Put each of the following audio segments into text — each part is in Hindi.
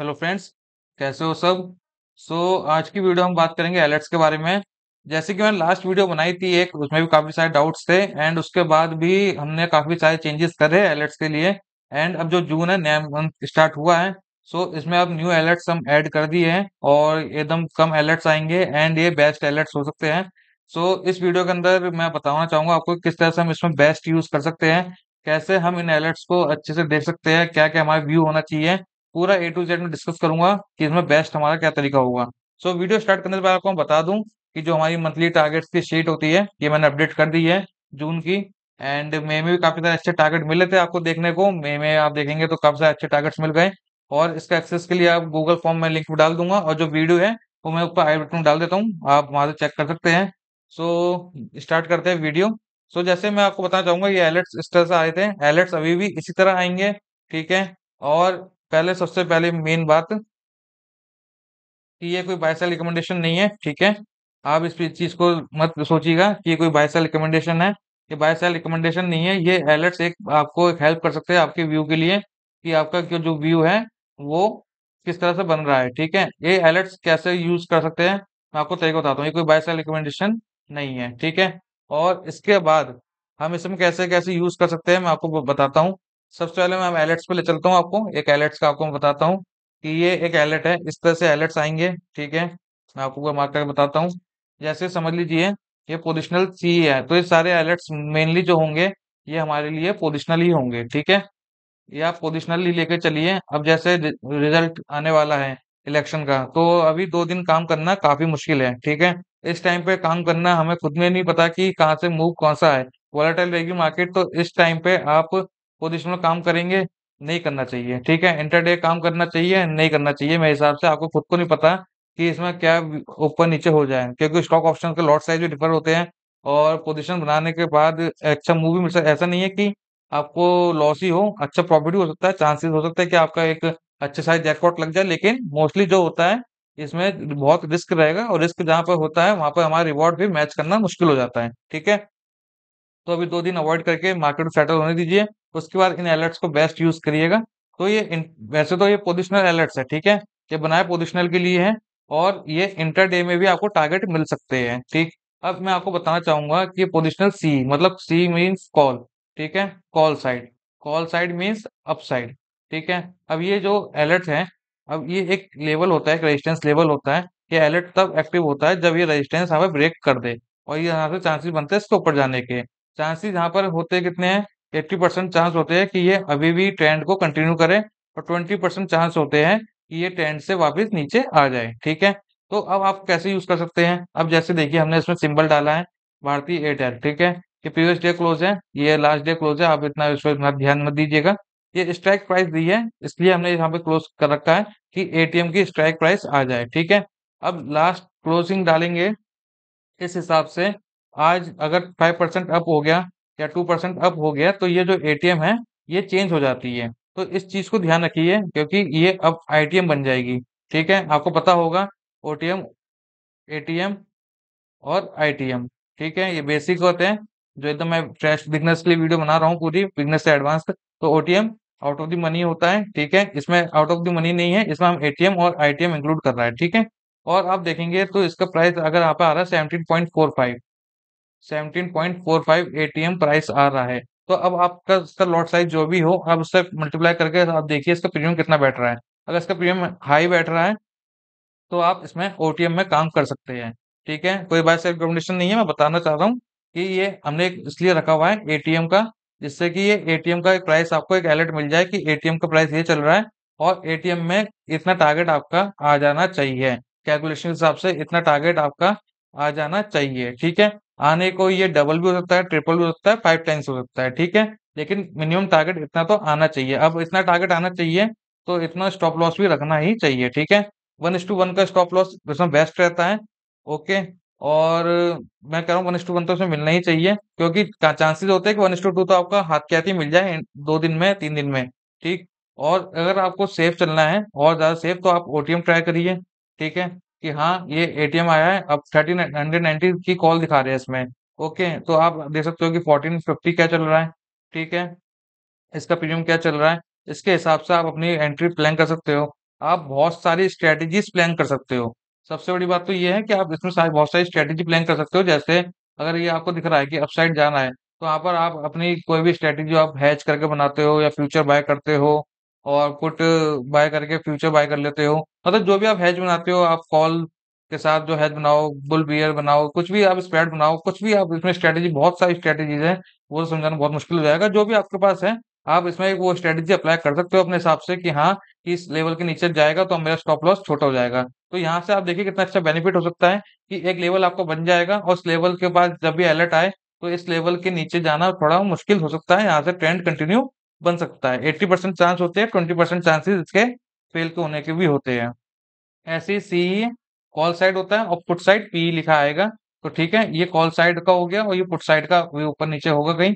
हेलो फ्रेंड्स कैसे हो सब सो so, आज की वीडियो हम बात करेंगे एलर्ट्स के बारे में जैसे कि मैंने लास्ट वीडियो बनाई थी एक उसमें भी काफ़ी सारे डाउट्स थे एंड उसके बाद भी हमने काफ़ी सारे चेंजेस करे एलर्ट्स के लिए एंड अब जो जून है नया मंथ स्टार्ट हुआ है सो so, इसमें अब न्यू एलर्ट्स हम ऐड कर दिए हैं और एकदम कम अलर्ट्स आएंगे एंड ये बेस्ट एलर्ट्स हो सकते हैं सो so, इस वीडियो के अंदर मैं बताना चाहूंगा आपको किस तरह से हम इसमें बेस्ट यूज़ कर सकते हैं कैसे हम इन एलर्ट्स को अच्छे से देख सकते हैं क्या क्या हमारे व्यू होना चाहिए पूरा ए टू जेड में डिस्कस करूंगा कि इसमें बेस्ट हमारा क्या तरीका होगा सो so, वीडियो स्टार्ट करने से पहले आपको बता दूं कि जो हमारी मंथली टारगेट्स की शीट होती है ये मैंने अपडेट कर दी है जून की एंड मे में भी काफी सारे अच्छे टारगेट मिले थे आपको देखने को मे में आप देखेंगे तो काफी सारे अच्छे टारगेट्स मिल गए और इसका एक्सेस के लिए आप गूगल फॉर्म में लिंक डाल दूंगा और जो वीडियो है वो मैं ऊपर आई बटन डाल देता हूँ आप वहां से चेक कर सकते हैं सो स्टार्ट करते हैं वीडियो सो so, जैसे मैं आपको बताना चाहूंगा ये एलर्ट्स इस तरह से आए थे एलर्ट्स अभी भी इसी तरह आएंगे ठीक है और पहले सबसे पहले मेन बात कि ये कोई बायसेल रिकमेंडेशन नहीं है ठीक है आप इस चीज को मत सोचिएगा कि ये कोई बायसेल रिकमेंडेशन है ये बायसेल रिकमेंडेशन नहीं है ये एलर्ट्स एक आपको एक हेल्प कर सकते हैं आपके व्यू के लिए कि आपका जो व्यू है वो किस तरह से बन रहा है ठीक है ये एलर्ट्स कैसे यूज कर सकते हैं मैं आपको तरीका बताता हूँ ये कोई बायसेल रिकमेंडेशन नहीं है ठीक है और इसके बाद हम इसमें कैसे कैसे यूज कर सकते हैं मैं आपको बताता हूँ सबसे पहले मैं एलर्ट्स पे ले चलता हूँ आपको एक एलर्ट्स का आपको बताता हूँ कि ये एक एलर्ट है इस तरह से एलर्ट्स आएंगे ठीक है मैं आपको मार्क करके बताता हूँ जैसे समझ लीजिए ये पोजिशनल सी है तो ये सारे एलर्ट्स मेनली जो होंगे ये हमारे लिए पोजिशनल ही होंगे ठीक है ये आप पोजिशनल ही लेके चलिए अब जैसे रिजल्ट आने वाला है इलेक्शन का तो अभी दो दिन काम करना काफी मुश्किल है ठीक है इस टाइम पे काम करना हमें खुद में नहीं पता कि कहाँ से मूव कौन सा है वॉलेटाइल रहेगी मार्केट तो इस टाइम पे आप पोजिशन में काम करेंगे नहीं करना चाहिए ठीक है इंटरडे काम करना चाहिए नहीं करना चाहिए मेरे हिसाब से आपको खुद को नहीं पता कि इसमें क्या ऊपर नीचे हो जाए क्योंकि स्टॉक ऑप्शन के लॉट साइज भी डिफर होते हैं और पोजीशन बनाने के बाद अच्छा मूव भी मिल सकता है ऐसा नहीं है कि आपको लॉस ही हो अच्छा प्रॉफिट भी हो सकता है चांसेस हो सकता है कि आपका एक अच्छे साइज जैकपॉट लग जाए लेकिन मोस्टली जो होता है इसमें बहुत रिस्क रहेगा और रिस्क जहां पर होता है वहां पर हमारा रिवॉर्ड भी मैच करना मुश्किल हो जाता है ठीक है तो अभी दो दिन अवॉइड करके मार्केट सेटल होने दीजिए उसके बाद इन अलर्ट्स को बेस्ट यूज करिएगा तो ये वैसे तो ये पोजिशनल अलर्ट्स है ठीक है ये बनाए पोजिशनल के लिए है और ये इंटर डे में भी आपको टारगेट मिल सकते हैं ठीक अब मैं आपको बताना चाहूंगा कि पोजिशनल सी मतलब सी मीन्स कॉल ठीक है call side call side means upside ठीक है अब ये जो अलर्ट है अब ये एक लेवल होता है एक रेजिस्टेंस लेवल होता है ये अलर्ट तब एक्टिव होता है जब ये रेजिस्टेंस हमें ब्रेक कर दे और ये यहाँ से चांसेस बनते हैं इसके ऊपर जाने के चांसेस यहाँ पर होते कितने हैं एट्टी परसेंट चांस होते हैं कि ये अभी भी ट्रेंड को कंटिन्यू करे और ट्वेंटी परसेंट चांस होते हैं कि ये ट्रेंड से वापस नीचे आ जाए ठीक है तो अब आप कैसे यूज कर सकते हैं अब जैसे देखिए हमने इसमें सिंबल डाला है भारतीय एयरटेल ठीक है ये प्रीवियस डे क्लोज है ये लास्ट डे क्लोज है आप इतना इस पर ध्यान मत दीजिएगा ये स्ट्राइक प्राइस दी है इसलिए हमने यहाँ पे क्लोज कर रखा है कि एटीएम की स्ट्राइक प्राइस आ जाए ठीक है अब लास्ट क्लोजिंग डालेंगे इस हिसाब से आज अगर फाइव परसेंट अप हो गया या टू परसेंट अप हो गया तो ये जो एटीएम है ये चेंज हो जाती है तो इस चीज को ध्यान रखिए क्योंकि ये अब आईटीएम बन जाएगी ठीक है आपको पता होगा ओटीएम एटीएम और आईटीएम ठीक है ये बेसिक होते हैं जो एकदम मैं फ्रेश बिजनेस के लिए वीडियो बना रहा हूँ पूरी बिजनेस से एडवांस तो OTM out of the money होता है ठीक है इसमें आउट ऑफ द मनी नहीं है इसमें हम एटीएम और आईटीएम इंक्लूड कर रहा है ठीक है और आप देखेंगे तो इसका प्राइस अगर आप आ रहा है seventeen point four five seventeen point four five ATM price आ रहा है तो अब आपका इसका लॉट साइज जो भी हो आप उससे मल्टीप्लाई करके आप देखिए इसका प्रीमियम कितना बैठ रहा है अगर इसका प्रीमियम हाई बैठ रहा है तो आप इसमें ओ में काम कर सकते हैं ठीक है कोई बात सेल रिकमेंडेशन नहीं है मैं बताना चाह रहा हूँ कि ये हमने इसलिए रखा हुआ है एम का जिससे कि ये एम का एक प्राइस आपको एक अलर्ट मिल जाए कि एम का प्राइस ये चल रहा है और एम में इतना टारगेट आपका आ जाना चाहिए कैलकुलेशन हिसाब से इतना टारगेट आपका आ जाना चाहिए ठीक है आने को ये डबल भी हो सकता है ट्रिपल भी हो सकता है फाइव टाइम्स हो सकता है ठीक है लेकिन मिनिमम टारगेट इतना तो आना चाहिए अब इतना टारगेट आना चाहिए तो इतना स्टॉप लॉस भी रखना ही चाहिए ठीक है वन इस टू वन का स्टॉप लॉस इसमें बेस्ट रहता है ओके और मैं कह रहा हूँ वन टू वन तो उसमें मिलना ही चाहिए क्योंकि चांसेस होते हैं कि वन टू टू तो आपका हाथ के हाथ ही मिल जाए दो दिन में तीन दिन में ठीक और अगर आपको सेफ चलना है और ज़्यादा सेफ तो आप ओ ट्राई करिए ठीक है कि हाँ ये एटीएम आया है अब थर्टीन हंड्रेड नाइनटी की कॉल दिखा रहे हैं इसमें ओके तो आप देख सकते हो कि फोर्टीन फिफ्टी क्या चल रहा है ठीक है इसका प्रीमियम क्या चल रहा है इसके हिसाब से आप अपनी एंट्री प्लान कर सकते हो आप बहुत सारी स्ट्रेटेजीज प्लान कर सकते हो सबसे बड़ी बात तो ये है कि आप इसमें सारी बहुत सारी स्ट्रेटेजी प्लान कर सकते हो जैसे अगर ये आपको दिख रहा है कि अपसाइड जाना है तो यहाँ पर आप अपनी कोई भी स्ट्रेटेजी आप हैच करके बनाते हो या फ्यूचर बाय करते हो और पुट बाय करके फ्यूचर बाय कर लेते हो मतलब जो भी आप हैज बनाते हो आप कॉल के साथ जो हैज बनाओ बुल बियर बनाओ कुछ भी आप स्प्रेड बनाओ कुछ भी आप इसमें स्ट्रेटेजी बहुत सारी स्ट्रेटेजीज हैं वो तो समझाना बहुत मुश्किल हो जाएगा जो भी आपके पास है आप इसमें एक वो स्ट्रेटेजी अप्लाई कर सकते हो अपने हिसाब से कि हाँ इस लेवल के नीचे जाएगा तो मेरा स्टॉप लॉस छोटा हो जाएगा तो यहाँ से आप देखिए कितना अच्छा बेनिफिट हो सकता है कि एक लेवल आपको बन जाएगा और उस लेवल के बाद जब भी अलर्ट आए तो इस लेवल के नीचे जाना थोड़ा मुश्किल हो सकता है यहाँ से ट्रेंड कंटिन्यू बन सकता है एट्टी परसेंट चांस होते हैं ट्वेंटी परसेंट चांसेस इसके फेल के होने के भी होते हैं ऐसे सी कॉल साइड होता है और पुट साइड पी लिखा आएगा तो ठीक है ये कॉल साइड का हो गया और ये पुट साइड का ऊपर नीचे होगा कहीं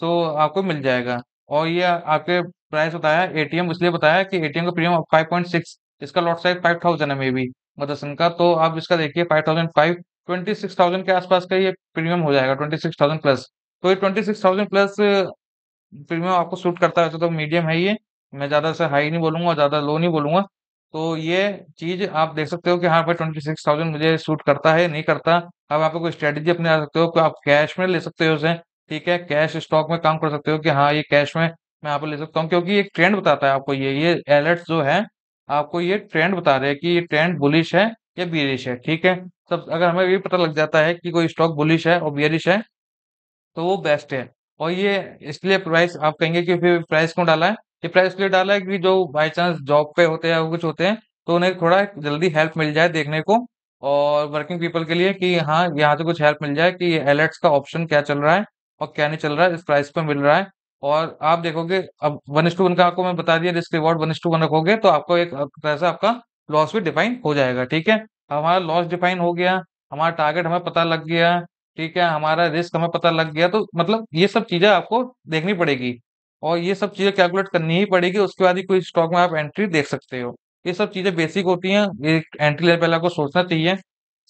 तो आपको मिल जाएगा और ये आपके प्राइस बताया एटीएम इसलिए बताया कि एटीएम का प्रीमियम फाइव पॉइंट सिक्स इसका लॉट साइज फाइव थाउजेंड है मे बी मदरसन का तो आप इसका देखिए five thousand five twenty six thousand के आसपास का ये प्रीमियम हो जाएगा ट्वेंटी सिक्स थाउजेंड प्लस तो ये twenty six thousand plus premium आपको सूट करता है तो, तो मीडियम है ये मैं ज़्यादा से हाई नहीं बोलूंगा ज़्यादा लो नहीं बोलूंगा तो ये चीज़ आप देख सकते हो कि हाँ भाई ट्वेंटी सिक्स थाउजेंड मुझे सूट करता है नहीं करता अब आप कोई स्ट्रेटेजी अपने आ सकते हो कि आप कैश में ले सकते हो उसे ठीक है कैश स्टॉक में काम कर सकते हो कि हाँ ये कैश में मैं आप ले सकता हूँ क्योंकि एक ट्रेंड बताता है आपको ये ये एलर्ट जो है आपको ये ट्रेंड बता रहे हैं कि ये ट्रेंड बुलिश है या बियरिश है ठीक है सब अगर हमें ये पता लग जाता है कि कोई स्टॉक बुलिश है और बियरिश है तो वो बेस्ट है और ये इसलिए प्राइस आप कहेंगे कि फिर प्राइस क्यों डाला है ये प्राइस इसलिए डाला है कि जो बाई चांस जॉब पे होते हैं कुछ होते हैं तो उन्हें थोड़ा जल्दी हेल्प मिल जाए देखने को और वर्किंग पीपल के लिए कि हाँ यहाँ से कुछ हेल्प मिल जाए कि ये का ऑप्शन क्या चल रहा है और क्या नहीं चल रहा है इस प्राइस पर मिल रहा है और आप देखोगे अब वन इस टू वन का आपको मैं बता दिया risk reward one is to one रखोगे तो आपको एक तरह से आपका लॉस भी डिफाइन हो जाएगा ठीक है हमारा लॉस डिफाइन हो गया हमारा टारगेट हमें पता लग गया ठीक है हमारा रिस्क हमें पता लग गया तो मतलब ये सब चीजें आपको देखनी पड़ेगी और ये सब चीजें कैलकुलेट करनी ही पड़ेगी उसके बाद ही कोई स्टॉक में आप एंट्री देख सकते हो ये सब चीजें बेसिक होती हैं ये एंट्री लेवल पहले आपको सोचना चाहिए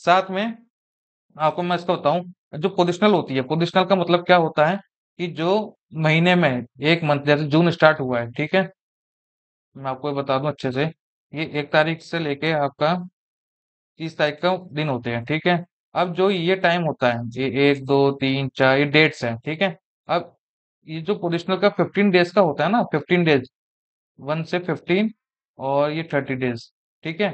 साथ में आपको मैं इसका बताऊं जो पोजिशनल होती है पोजिशनल का मतलब क्या होता है कि जो महीने में एक मंथ जैसे जून स्टार्ट हुआ है ठीक है मैं आपको बता दूं अच्छे से ये एक तारीख से लेके आपका तीस तारीख का दिन होते हैं ठीक है अब जो ये टाइम होता है ये एक दो तीन चार ये डेट्स हैं ठीक है अब ये जो पोजिशनल का फिफ्टीन डेज का होता है ना फिफ्टीन डेज वन से फिफ्टीन और ये थर्टी डेज ठीक है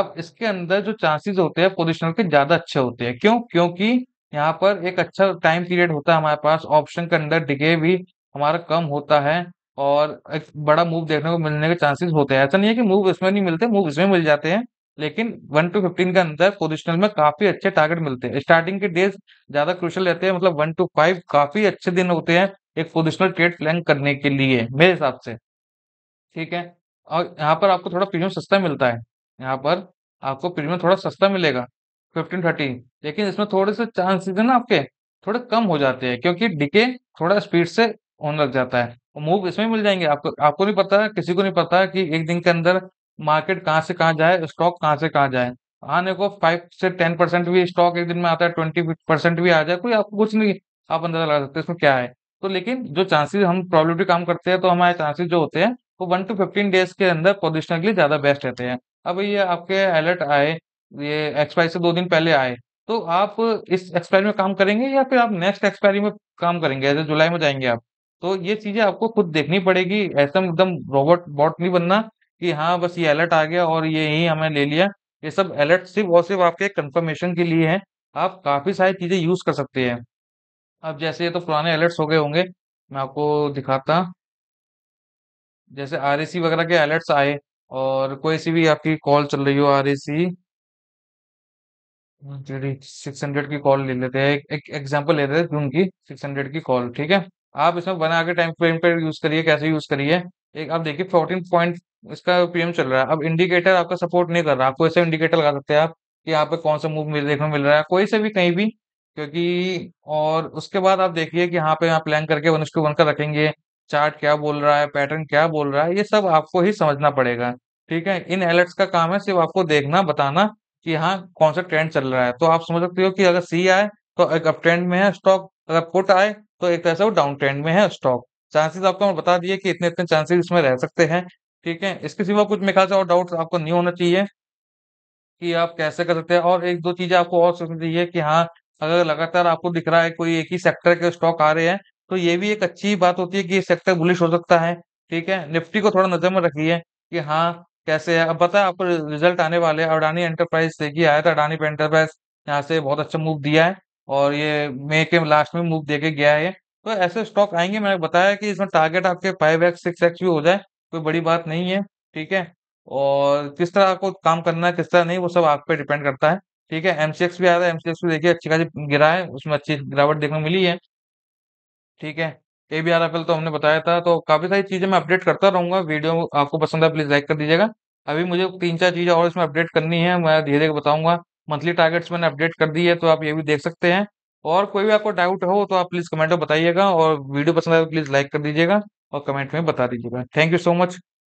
अब इसके अंदर जो चांसेस होते हैं पोजिशनल के ज्यादा अच्छे होते हैं क्यों क्योंकि यहाँ पर एक अच्छा टाइम पीरियड होता है हमारे पास ऑप्शन के अंदर डिगे भी हमारा कम होता है और एक बड़ा मूव देखने को मिलने के चांसेस होते हैं ऐसा नहीं है कि मूव इसमें नहीं मिलते मूव इसमें मिल जाते हैं लेकिन वन टू फिफ्टीन के अंदर पोजिशनल में काफी अच्छे टारगेट मिलते हैं स्टार्टिंग के डेज ज्यादा क्रुशल रहते हैं मतलब वन टू फाइव काफी अच्छे दिन होते हैं एक पोजिशनल ट्रेड फ्लैंक करने के लिए मेरे हिसाब से ठीक है और यहाँ पर आपको थोड़ा प्रीमियम सस्ता मिलता है यहाँ पर आपको प्रीमियम थोड़ा सस्ता मिलेगा फिफ्टीन थर्टी लेकिन इसमें थोड़े से चांसेस है ना आपके थोड़े कम हो जाते हैं क्योंकि डिके थोड़ा स्पीड से होने लग जाता है मूव इसमें मिल जाएंगे आपको आपको नहीं पता किसी को नहीं पता कि एक दिन के अंदर मार्केट कहाँ से कहाँ जाए स्टॉक कहाँ से कहाँ जाए आने को फाइव से टेन परसेंट भी स्टॉक एक दिन में आता है ट्वेंटी परसेंट भी आ जाए कोई आपको कुछ नहीं आप अंदाजा लगा सकते इसमें क्या है तो लेकिन जो चांसेस हम प्रॉब्लिटी काम करते हैं तो हमारे चांसेस जो होते हैं वो वन टू फिफ्टीन डेज के अंदर पोजिशन के लिए ज्यादा बेस्ट रहते हैं अब ये आपके अलर्ट आए ये एक्सपायरी से दो दिन पहले आए तो आप इस एक्सपायरी में काम करेंगे या फिर आप नेक्स्ट एक्सपायरी में काम करेंगे ऐसे जुलाई में जाएंगे आप तो ये चीजें आपको खुद देखनी पड़ेगी ऐसा एकदम रोबोट बॉट नहीं बनना कि हाँ बस ये अलर्ट आ गया और ये ही हमें ले लिया ये सब अलर्ट सिर्फ और सिर्फ आपके कंफर्मेशन के लिए है आप काफ़ी सारी चीज़ें यूज़ कर सकते हैं अब जैसे ये तो पुराने अलर्ट्स हो गए होंगे मैं आपको दिखाता जैसे आर वगैरह के अलर्ट्स आए और कोई सी भी आपकी कॉल चल रही हो आर सिक्स हंड्रेड की कॉल ले लेते हैं एक एग्जाम्पल लेते हैं जून की सिक्स हंड्रेड की कॉल ठीक है आप इसमें बना के टाइम फ्रेम पर यूज़ करिए कैसे यूज़ करिए एक आप देखिए फोर्टीन पॉइंट इसका पीएम चल रहा है अब इंडिकेटर आपका सपोर्ट नहीं कर रहा आपको ऐसे इंडिकेटर लगा सकते हैं आप कि यहाँ पे कौन सा मूव देखने मिल रहा है कोई से भी कहीं भी क्योंकि और उसके बाद आप देखिए कि यहाँ पे यहाँ प्लान करके वन उसको वन का रखेंगे चार्ट क्या बोल रहा है पैटर्न क्या बोल रहा है ये सब आपको ही समझना पड़ेगा ठीक है इन एलर्ट्स का काम है सिर्फ आपको देखना बताना कि यहाँ कौन सा ट्रेंड चल रहा है तो आप समझ सकते हो कि अगर सी आए तो एक अप ट्रेंड में है स्टॉक अगर पुट आए तो एक तरह से वो डाउन ट्रेंड में है स्टॉक चांसेस आपको हम बता दिए कि इतने इतने चांसेस इसमें रह सकते हैं ठीक है इसके सिवा कुछ मेरे ख्याल से और डाउट्स आपको नहीं होना चाहिए कि आप कैसे कर सकते हैं और एक दो चीजें आपको और सोचनी चाहिए कि हाँ अगर लगातार आपको दिख रहा है कोई एक ही सेक्टर के स्टॉक आ रहे हैं तो ये भी एक अच्छी बात होती है कि ये सेक्टर बुलिश हो सकता है ठीक है निफ्टी को थोड़ा नजर में रखिए कि हाँ कैसे है अब बताए आपको रिजल्ट आने वाले अडानी एंटरप्राइज से ही आया था अडानी पे एंटरप्राइज यहाँ से बहुत अच्छा मूव दिया है और ये मे के लास्ट में मूव दे गया है तो ऐसे स्टॉक आएंगे मैंने बताया कि इसमें टारगेट आपके फाइव एक्स सिक्स एक्स भी हो जाए कोई बड़ी बात नहीं है ठीक है और किस तरह आपको काम करना है किस तरह नहीं वो सब आप पे डिपेंड करता है ठीक है एमसीएक्स भी आ रहा है एमसीएक्स भी देखिए अच्छी खासी गिरा है उसमें अच्छी गिरावट देखने को मिली है ठीक है A B R F L तो हमने बताया था तो काफी सारी चीजें मैं अपडेट करता रहूंगा वीडियो आपको पसंद है प्लीज लाइक कर दीजिएगा अभी मुझे तीन चार चीजें और इसमें अपडेट करनी है मैं धीरे धीरे बताऊंगा मंथली टारगेट्स मैंने अपडेट कर दी है तो आप ये भी देख सकते हैं और कोई भी आपको डाउट हो तो आप प्लीज़ कमेंट में बताइएगा और वीडियो पसंद आए तो प्लीज़ लाइक कर दीजिएगा और कमेंट में बता दीजिएगा थैंक यू सो मच